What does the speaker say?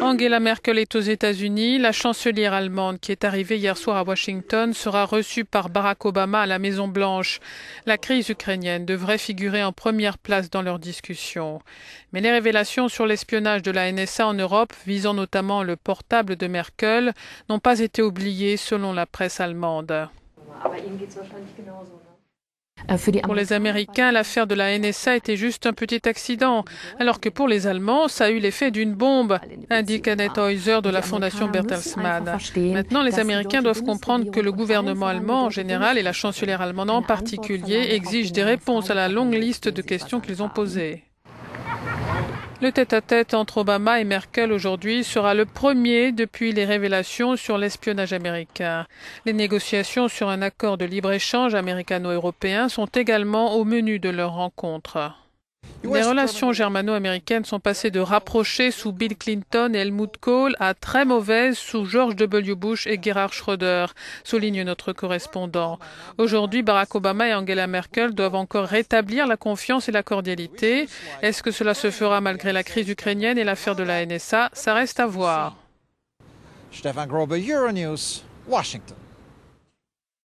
Angela Merkel est aux États-Unis. La chancelière allemande qui est arrivée hier soir à Washington sera reçue par Barack Obama à la Maison-Blanche. La crise ukrainienne devrait figurer en première place dans leurs discussions. Mais les révélations sur l'espionnage de la NSA en Europe, visant notamment le portable de Merkel, n'ont pas été oubliées selon la presse allemande. Euh, pour les Américains, l'affaire de la NSA était juste un petit accident, alors que pour les Allemands, ça a eu l'effet d'une bombe, indique Annette Heuser de la Fondation Bertelsmann. Maintenant, les Américains doivent comprendre que le gouvernement allemand en général et la chancelière allemande en particulier exigent des réponses à la longue liste de questions qu'ils ont posées. Le tête-à-tête entre Obama et Merkel aujourd'hui sera le premier depuis les révélations sur l'espionnage américain. Les négociations sur un accord de libre-échange américano-européen sont également au menu de leur rencontre. Les relations germano-américaines sont passées de rapprochées sous Bill Clinton et Helmut Kohl à très mauvaises sous George W. Bush et Gerhard Schröder, souligne notre correspondant. Aujourd'hui, Barack Obama et Angela Merkel doivent encore rétablir la confiance et la cordialité. Est-ce que cela se fera malgré la crise ukrainienne et l'affaire de la NSA Ça reste à voir. Euronews, Washington.